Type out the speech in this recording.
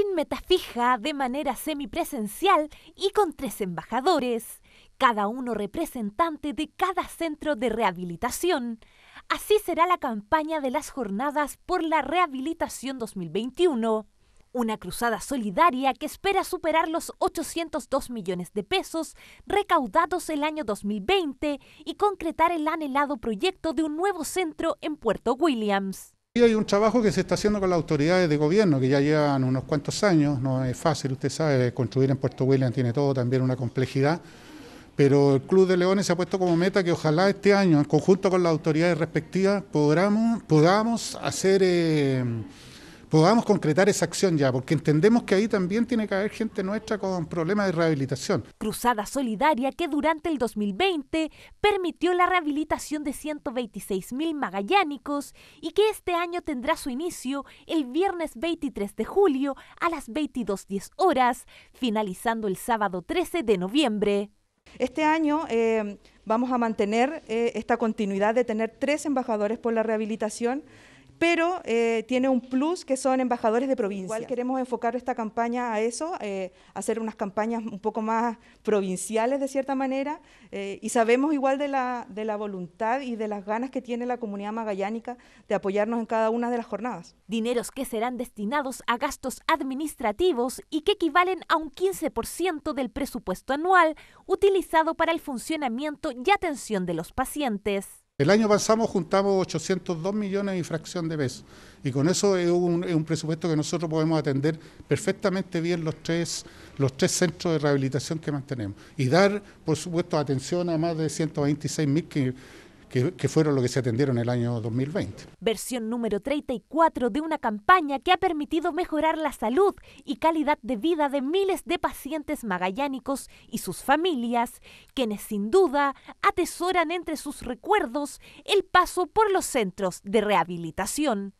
sin meta de manera semipresencial y con tres embajadores, cada uno representante de cada centro de rehabilitación. Así será la campaña de las Jornadas por la Rehabilitación 2021, una cruzada solidaria que espera superar los 802 millones de pesos recaudados el año 2020 y concretar el anhelado proyecto de un nuevo centro en Puerto Williams. Hay un trabajo que se está haciendo con las autoridades de gobierno, que ya llevan unos cuantos años, no es fácil, usted sabe, construir en Puerto William tiene todo también una complejidad, pero el Club de Leones se ha puesto como meta que ojalá este año, en conjunto con las autoridades respectivas, podamos, podamos hacer... Eh, podamos concretar esa acción ya, porque entendemos que ahí también tiene que haber gente nuestra con problemas de rehabilitación. Cruzada solidaria que durante el 2020 permitió la rehabilitación de 126.000 magallánicos y que este año tendrá su inicio el viernes 23 de julio a las 22.10 horas, finalizando el sábado 13 de noviembre. Este año eh, vamos a mantener eh, esta continuidad de tener tres embajadores por la rehabilitación pero eh, tiene un plus que son embajadores de provincia. Igual queremos enfocar esta campaña a eso, eh, hacer unas campañas un poco más provinciales de cierta manera, eh, y sabemos igual de la, de la voluntad y de las ganas que tiene la comunidad magallánica de apoyarnos en cada una de las jornadas. Dineros que serán destinados a gastos administrativos y que equivalen a un 15% del presupuesto anual utilizado para el funcionamiento y atención de los pacientes. El año pasado juntamos 802 millones y fracción de pesos. Y con eso es un, presupuesto que nosotros podemos atender perfectamente bien los tres, los tres centros de rehabilitación que mantenemos. Y dar, por supuesto, atención a más de 126 mil que que, fueron los que se atendieron en el año 2020. Versión número 34 de una campaña que ha permitido mejorar la salud y calidad de vida de miles de pacientes magallánicos y sus familias, quienes sin duda atesoran entre sus recuerdos el paso por los centros de rehabilitación.